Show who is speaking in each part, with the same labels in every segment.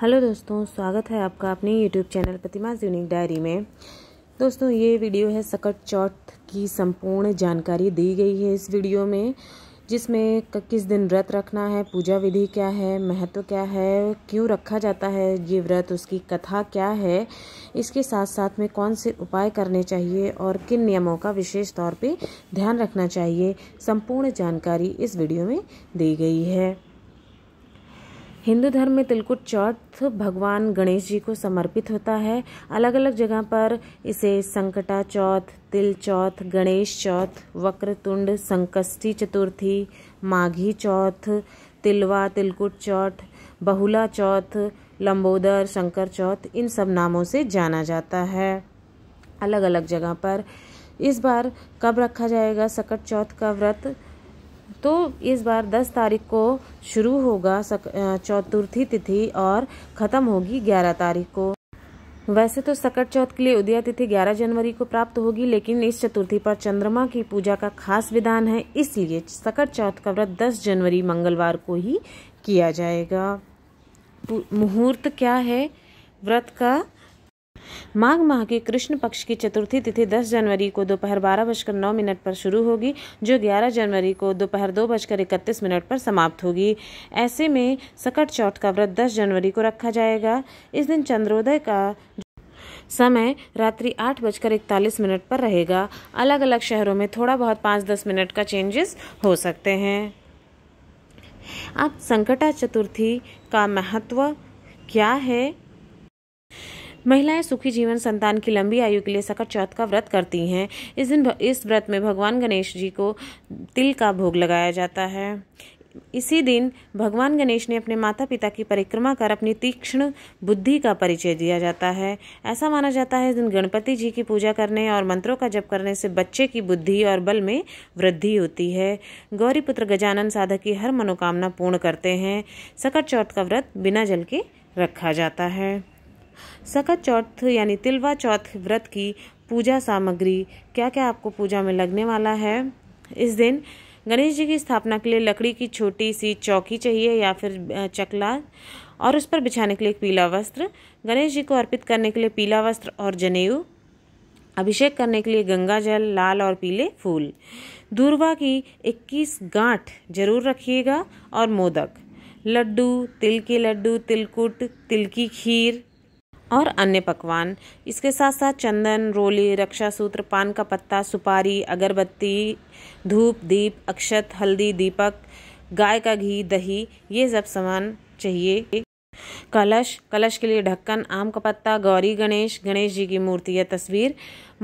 Speaker 1: hello दोस्तों स्वागत है आपका अपने YouTube channel Pratima unique diary में दोस्तों ये वीडियो है सकट चौथ की संपूर्ण जानकारी दी गई है इस वीडियो में जिसमें किस दिन व्रत रखना है पूजा विधि क्या है महत्व क्या है क्यों रखा जाता है ये व्रत उसकी कथा क्या है इसके साथ साथ में कौन से उपाय करने चाहिए और किन नियमों का विशेष तौर पे ध्यान रखना चाहिए संपूर्ण जानकारी इस वीडियो में दी गई है हिंदू धर्म में तिलकुट चौथ भगवान गणेश जी को समर्पित होता है अलग अलग जगह पर इसे संकटा चौथ तिल चौथ गणेश चौथ वक्रतुंड संकष्टी चतुर्थी माघी चौथ तिलवा तिलकुट चौथ बहुला चौथ लंबोदर शंकर चौथ इन सब नामों से जाना जाता है अलग अलग जगह पर इस बार कब रखा जाएगा सकट चौथ का व्रत तो इस बार 10 तारीख को शुरू होगा चतुर्थी तिथि और ख़त्म होगी 11 तारीख को वैसे तो सकट चौथ के लिए उदया तिथि 11 जनवरी को प्राप्त होगी लेकिन इस चतुर्थी पर चंद्रमा की पूजा का खास विधान है इसलिए सकट चौथ का व्रत 10 जनवरी मंगलवार को ही किया जाएगा मुहूर्त क्या है व्रत का माघ माह के कृष्ण पक्ष की चतुर्थी तिथि 10 जनवरी को दोपहर बारह बजकर नौ मिनट पर शुरू होगी जो 11 जनवरी को दोपहर दो बजकर इकतीस मिनट पर समाप्त होगी ऐसे में सकट चौट का व्रत 10 जनवरी को रखा जाएगा इस दिन चंद्रोदय का समय रात्रि आठ बजकर इकतालीस मिनट पर रहेगा अलग अलग शहरों में थोड़ा बहुत पाँच दस मिनट का चेंजेस हो सकते हैं अब संकटा चतुर्थी का महत्व क्या है महिलाएं सुखी जीवन संतान की लंबी आयु के लिए सकट चौथ का व्रत करती हैं इस दिन इस व्रत में भगवान गणेश जी को तिल का भोग लगाया जाता है इसी दिन भगवान गणेश ने अपने माता पिता की परिक्रमा कर अपनी तीक्ष्ण बुद्धि का परिचय दिया जाता है ऐसा माना जाता है इस दिन गणपति जी की पूजा करने और मंत्रों का जप करने से बच्चे की बुद्धि और बल में वृद्धि होती है गौरी पुत्र गजानन साधक की हर मनोकामना पूर्ण करते हैं सकट चौथ का व्रत बिना जल के रखा जाता है सकत चौथ यानी तिलवा चौथ व्रत की पूजा सामग्री क्या क्या आपको पूजा में लगने वाला है इस दिन गणेश जी की स्थापना के लिए लकड़ी की छोटी सी चौकी चाहिए या फिर चकला और उस पर बिछाने के लिए एक पीला वस्त्र गणेश जी को अर्पित करने के लिए पीला वस्त्र और जनेऊ अभिषेक करने के लिए गंगा जल लाल और पीले फूल दूरवा की 21 गांठ जरूर रखिएगा और मोदक लड्डू तिल के लड्डू तिलकुट तिल की खीर और अन्य पकवान इसके साथ साथ चंदन रोली रक्षा सूत्र पान का पत्ता सुपारी अगरबत्ती धूप दीप अक्षत हल्दी दीपक गाय का घी दही ये सब सामान चाहिए कलश कलश के लिए ढक्कन आम का पत्ता गौरी गणेश गणेश जी की मूर्ति या तस्वीर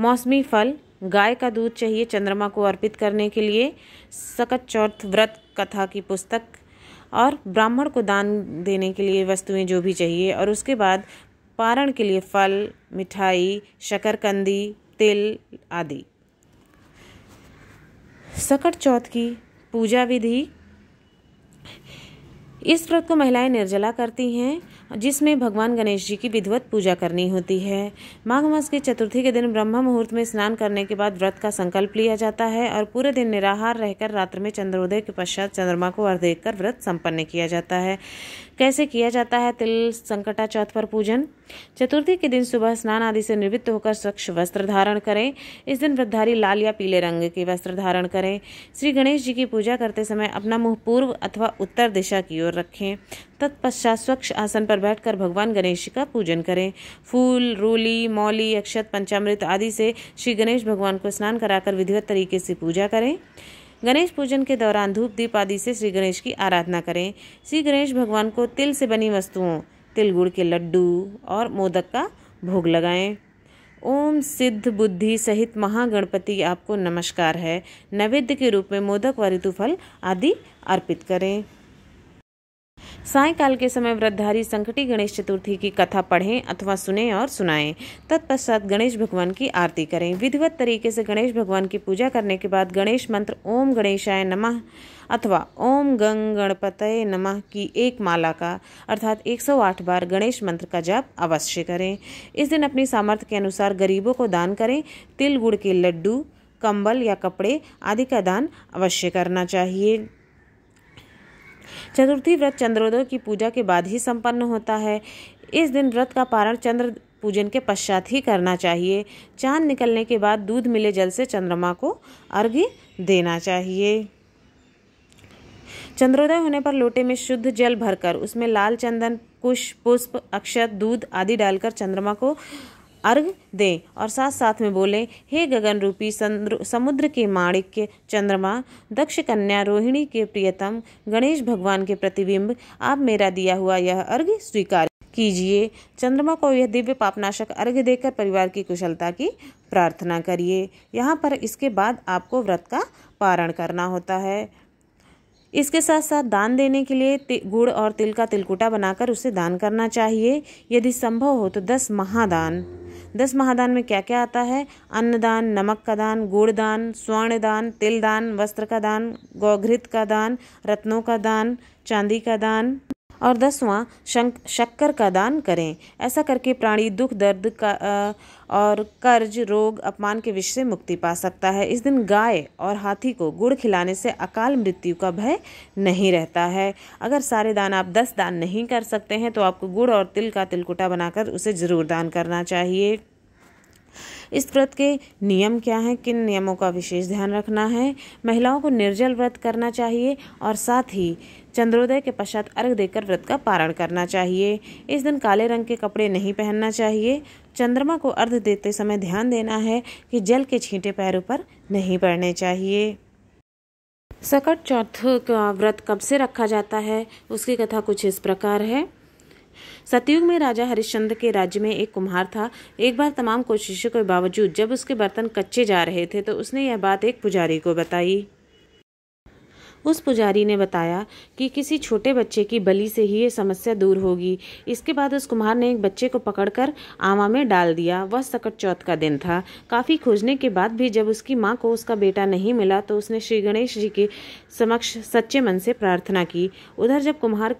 Speaker 1: मौसमी फल गाय का दूध चाहिए चंद्रमा को अर्पित करने के लिए सकत चौथ व्रत कथा की पुस्तक और ब्राह्मण को दान देने के लिए वस्तुएं जो भी चाहिए और उसके बाद पारण के लिए फल मिठाई शकरकंदी तिल आदि सकट चौथ की पूजा विधि इस व्रत को महिलाएं निर्जला करती हैं जिसमें भगवान गणेश जी की विधिवत पूजा करनी होती है माघ मास की चतुर्थी के दिन ब्रह्म मुहूर्त में स्नान करने के बाद व्रत का संकल्प लिया जाता है और पूरे दिन निराहार रहकर रात्र में चंद्रोदय के पश्चात चंद्रमा को अर्घ देकर व्रत संपन्न किया जाता है कैसे किया जाता है तिल संकटा चौथ पर पूजन चतुर्थी के दिन सुबह स्नान आदि से निवृत्त होकर स्वच्छ वस्त्र धारण करें इस दिन व्रतधारी लाल या पीले रंग के वस्त्र धारण करें श्री गणेश जी की पूजा करते समय अपना मुंह पूर्व अथवा उत्तर दिशा की ओर रखें तत्पश्चात स्वच्छ आसन पर बैठकर भगवान गणेश का पूजन करें फूल रोली मौली अक्षत पंचामृत आदि से श्री गणेश भगवान को स्नान कराकर विधिवत तरीके से पूजा करें गणेश पूजन के दौरान धूप दीप आदि से श्री गणेश की आराधना करें श्री गणेश भगवान को तिल से बनी वस्तुओं तिल गुड़ के लड्डू और मोदक का भोग लगाएं ओम सिद्ध बुद्धि सहित महागणपति आपको नमस्कार है नैवेद्य के रूप में मोदक व ऋतुफल आदि अर्पित करें सायकाल के समय व्रतधारी संकटी गणेश चतुर्थी की कथा पढ़ें अथवा सुनें और सुनाएं तत्पश्चात गणेश भगवान की आरती करें विधिवत तरीके से गणेश भगवान की पूजा करने के बाद गणेश मंत्र ओम गणेशाय नमः अथवा ओम गंग गणपतय नमः की एक माला का अर्थात 108 बार गणेश मंत्र का जाप अवश्य करें इस दिन अपनी सामर्थ्य के अनुसार गरीबों को दान करें तिल गुड़ के लड्डू कंबल या कपड़े आदि का दान अवश्य करना चाहिए चतुर्थी व्रत चंद्रोदय की पूजा के बाद ही संपन्न होता है इस दिन व्रत का पारण चंद्र पूजन के पश्चात ही करना चाहिए चांद निकलने के बाद दूध मिले जल से चंद्रमा को अर्घ्य देना चाहिए चंद्रोदय होने पर लोटे में शुद्ध जल भरकर उसमें लाल चंदन कुश पुष्प अक्षत दूध आदि डालकर चंद्रमा को अर्घ दें और साथ साथ में बोले हे गगन रूपी समुद्र के माणिक्य चंद्रमा दक्ष कन्या रोहिणी के प्रियतम गणेश भगवान के प्रतिबिंब आप मेरा दिया हुआ यह अर्घ स्वीकार कीजिए चंद्रमा को यह दिव्य पापनाशक अर्घ देकर परिवार की कुशलता की प्रार्थना करिए यहाँ पर इसके बाद आपको व्रत का पारण करना होता है इसके साथ साथ दान देने के लिए गुड़ और तिल का तिलकुटा बनाकर उसे दान करना चाहिए यदि संभव हो तो दस महादान दस महादान में क्या क्या आता है अन्नदान नमक का दान गुड़ दान स्वर्ण दान तिल दान वस्त्र का दान गौघृत का दान रत्नों का दान चांदी का दान और दसवां शंक शक्कर का दान करें ऐसा करके प्राणी दुख दर्द का आ, और कर्ज रोग अपमान के विषय से मुक्ति पा सकता है इस दिन गाय और हाथी को गुड़ खिलाने से अकाल मृत्यु का भय नहीं रहता है अगर सारे दान आप दस दान नहीं कर सकते हैं तो आपको गुड़ और तिल का तिलकुटा बनाकर उसे ज़रूर दान करना चाहिए इस व्रत के नियम क्या हैं किन नियमों का विशेष ध्यान रखना है महिलाओं को निर्जल व्रत करना चाहिए और साथ ही चंद्रोदय के पश्चात अर्घ देकर व्रत का पारण करना चाहिए इस दिन काले रंग के कपड़े नहीं पहनना चाहिए चंद्रमा को अर्घ देते समय ध्यान देना है कि जल के छींटे पैरों पर नहीं पड़ने चाहिए सकट चौथ का व्रत कब से रखा जाता है उसकी कथा कुछ इस प्रकार है सतयुग में राजा हरिश्चंद्र के राज्य में एक कुम्हार था एक बार तमाम कोशिशों के बावजूद जब उसके बर्तन कच्चे जा रहे थे तो उसने यह बात एक पुजारी को बताई उस पुजारी ने बताया कि किसी छोटे बच्चे की बलि से ही ये समस्या दूर होगी इसके बाद उस कुम्हार ने एक बच्चे को पकड़कर आमा में डाल दिया वह सकट चौथ का दिन था काफ़ी खोजने के बाद भी जब उसकी माँ को उसका बेटा नहीं मिला तो उसने श्री गणेश जी के समक्ष सच्चे मन से प्रार्थना की उधर जब कुम्हार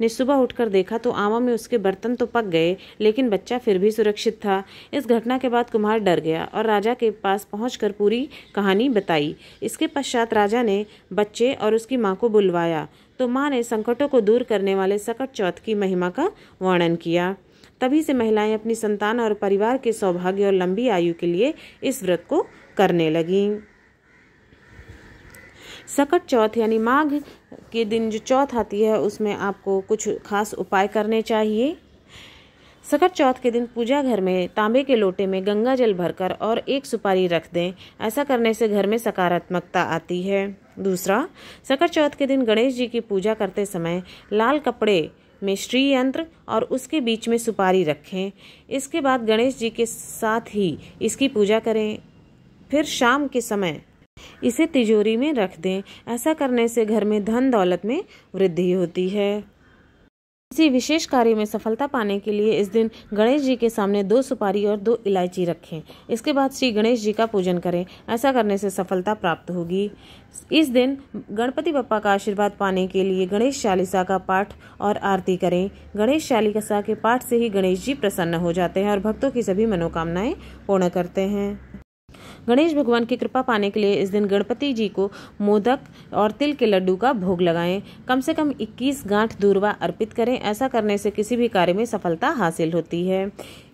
Speaker 1: ने सुबह उठकर देखा तो आमा में उसके बर्तन तो पक गए लेकिन बच्चा फिर भी सुरक्षित था इस घटना के बाद कुम्हार डर गया और राजा के पास पहुँच पूरी कहानी बताई इसके पश्चात राजा ने बच्चे पहुंचे और उसकी माँ को बुलवाया तो माँ ने संकटों को दूर करने वाले सकट चौथ की महिमा का वर्णन किया तभी से महिलाएं अपनी संतान और परिवार के सौभाग्य और लंबी आयु के लिए इस व्रत को करने लगीं सकट चौथ यानी माघ के दिन जो चौथ आती है उसमें आपको कुछ खास उपाय करने चाहिए सकट चौथ के दिन पूजा घर में तांबे के लोटे में गंगा जल भरकर और एक सुपारी रख दें ऐसा करने से घर में सकारात्मकता आती है दूसरा सकर चौथ के दिन गणेश जी की पूजा करते समय लाल कपड़े में श्री यंत्र और उसके बीच में सुपारी रखें इसके बाद गणेश जी के साथ ही इसकी पूजा करें फिर शाम के समय इसे तिजोरी में रख दें ऐसा करने से घर में धन दौलत में वृद्धि होती है किसी विशेष कार्य में सफलता पाने के लिए इस दिन गणेश जी के सामने दो सुपारी और दो इलायची रखें इसके बाद श्री गणेश जी का पूजन करें ऐसा करने से सफलता प्राप्त होगी इस दिन गणपति बप्पा का आशीर्वाद पाने के लिए गणेश चालीसा का पाठ और आरती करें गणेश चालीसा के पाठ से ही गणेश जी प्रसन्न हो जाते हैं और भक्तों की सभी मनोकामनाएं पूर्ण करते हैं गणेश भगवान की कृपा पाने के लिए इस दिन गणपति जी को मोदक और तिल के लड्डू का भोग लगाएं कम से कम 21 गांठ दूरवा अर्पित करें ऐसा करने से किसी भी कार्य में सफलता हासिल होती है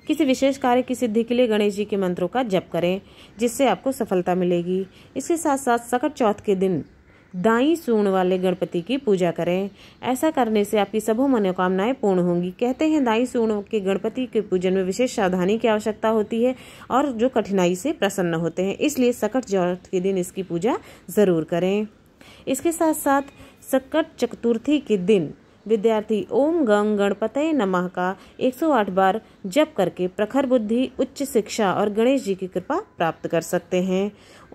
Speaker 1: किसी विशेष कार्य की सिद्धि के लिए गणेश जी के मंत्रों का जप करें जिससे आपको सफलता मिलेगी इसके साथ साथ सकट चौथ के दिन दाई सूर्ण वाले गणपति की पूजा करें ऐसा करने से आपकी सभी मनोकामनाएं पूर्ण होंगी कहते हैं दाई सूर्ण के गणपति के पूजन में विशेष सावधानी की आवश्यकता होती है और जो कठिनाई से प्रसन्न होते हैं इसलिए सकट जौथ के दिन इसकी पूजा ज़रूर करें इसके साथ साथ सकट चतुर्थी के दिन विद्यार्थी ओम गंग गणपतय नमः का 108 बार जप करके प्रखर बुद्धि उच्च शिक्षा और गणेश जी की कृपा प्राप्त कर सकते हैं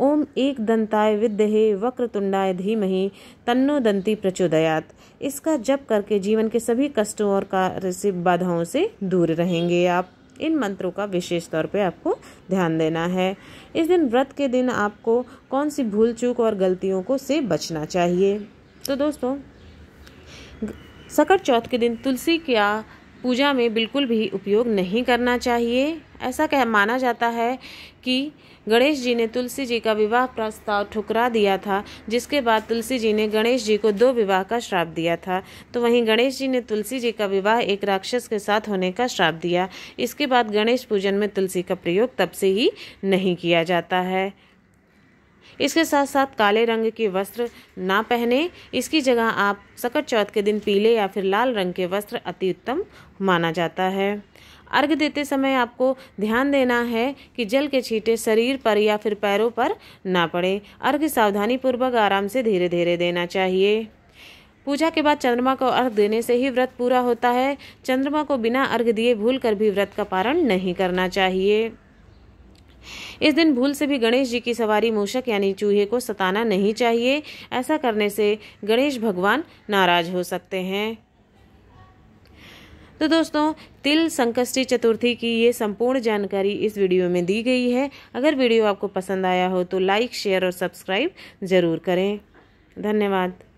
Speaker 1: ओम एक दंताय विद्यहे तुंडाय धीमहि तन्नो दंती प्रचोदयात इसका जप करके जीवन के सभी कष्टों और कार्य से बाधाओं से दूर रहेंगे आप इन मंत्रों का विशेष तौर पे आपको ध्यान देना है इस दिन व्रत के दिन आपको कौन सी भूल चूक और गलतियों को से बचना चाहिए तो दोस्तों सकट चौथ के दिन तुलसी का पूजा में बिल्कुल भी उपयोग नहीं करना चाहिए ऐसा कह माना जाता है कि गणेश जी ने तुलसी जी का विवाह प्रस्ताव ठुकरा दिया था जिसके बाद तुलसी जी ने गणेश जी को दो विवाह का श्राप दिया था तो वहीं गणेश जी ने तुलसी जी का विवाह एक राक्षस के साथ होने का श्राप दिया इसके बाद गणेश पूजन में तुलसी का प्रयोग तब से ही नहीं किया जाता है इसके साथ साथ काले रंग के वस्त्र ना पहने इसकी जगह आप सकट चौथ के दिन पीले या फिर लाल रंग के वस्त्र अति उत्तम माना जाता है अर्घ देते समय आपको ध्यान देना है कि जल के छींटे शरीर पर या फिर पैरों पर ना पड़े अर्घ सावधानी पूर्वक आराम से धीरे धीरे देना चाहिए पूजा के बाद चंद्रमा को अर्घ देने से ही व्रत पूरा होता है चंद्रमा को बिना अर्घ दिए भूल कर भी व्रत का पारण नहीं करना चाहिए इस दिन भूल से भी गणेश जी की सवारी मूषक यानी चूहे को सताना नहीं चाहिए ऐसा करने से गणेश भगवान नाराज हो सकते हैं तो दोस्तों तिल संकष्टी चतुर्थी की ये संपूर्ण जानकारी इस वीडियो में दी गई है अगर वीडियो आपको पसंद आया हो तो लाइक शेयर और सब्सक्राइब ज़रूर करें धन्यवाद